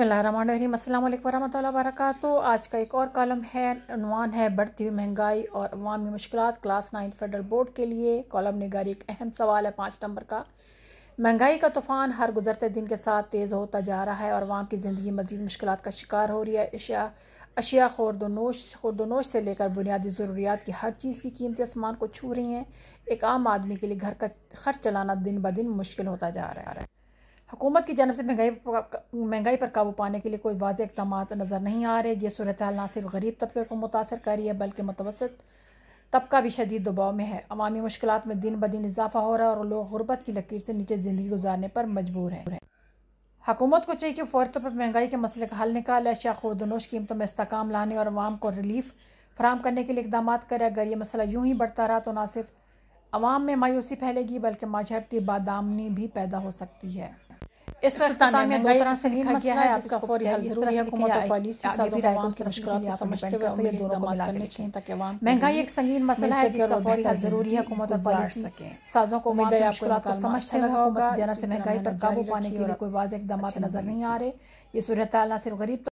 बसमीम अल्लाम वरम वर्क आज का एक और कॉलम है अनवान है बढ़ती हुई महंगाई और अवामी मुश्किल क्लास नाइन्थ फेडरल बोर्ड के लिए कॉलम निगारी एक अहम सवाल है पाँच नंबर का महंगाई का तूफान हर गुजरते दिन के साथ तेज़ होता जा रहा है और आवाम की ज़िंदगी मजीद मुश्किल का शिकार हो रही है अशिया अशिया खुरदनोश खुरदनोश से लेकर बुनियादी ज़रूरियात की हर चीज़ की कीमतें आसमान को छू रही हैं एक आम आदमी के लिए घर का खर्च चलाना दिन ब दिन मुश्किल होता जा रहा है हुकूमत की जानब से महंगाई महंगाई पर काबू पाने के लिए कोई वाज इकदाम नज़र नहीं आ रहे ये सूरत हाल ना सिर्फ गरीब तबके को मुतासर कर रही है बल्कि मुतवसत तबका भी शदीद दबाव में है अवामी मुश्किल में दिन ब दिन इजाफा हो रहा है और लोग गुर्बत की लकीर से नीचे ज़िंदगी गुजारने पर मजबूर हैं हुकूमत को चाहिए कि फौरी तौर पर महंगाई के मसले का हल निकाले अशिया खुरदनोश कीमतों में इसकाम लाने और आवाम को रिलीफ फ्राहम करने के लिए इकदाम करे अगर ये मसला यूँ ही बढ़ता रहा तो ना सिर्फ आवाम में मायूसी फैलेगी बल्कि माशरती बादामनी भी पैदा हो सकती है इस अख्ताम में दो तरह से लिखा गया है इसका फौरी हल जरूरी है हुकूमत और पॉलिसी साजों की मुश्किल समझते हुए अपने दो को मिला करने चाहिए ताकि अवाम महंगाई एक संगीन मसला है जिसका फौरी हल जरूरी है हुकूमत और पॉलिसी साजों को उम्मीद है आपको रात समझते हुए होगा जरा से महंगाई पर काबू पाने के लिए कोई वाज इकदाम नजर नहीं आ रहे ये सूरत न सिर्फ गरीब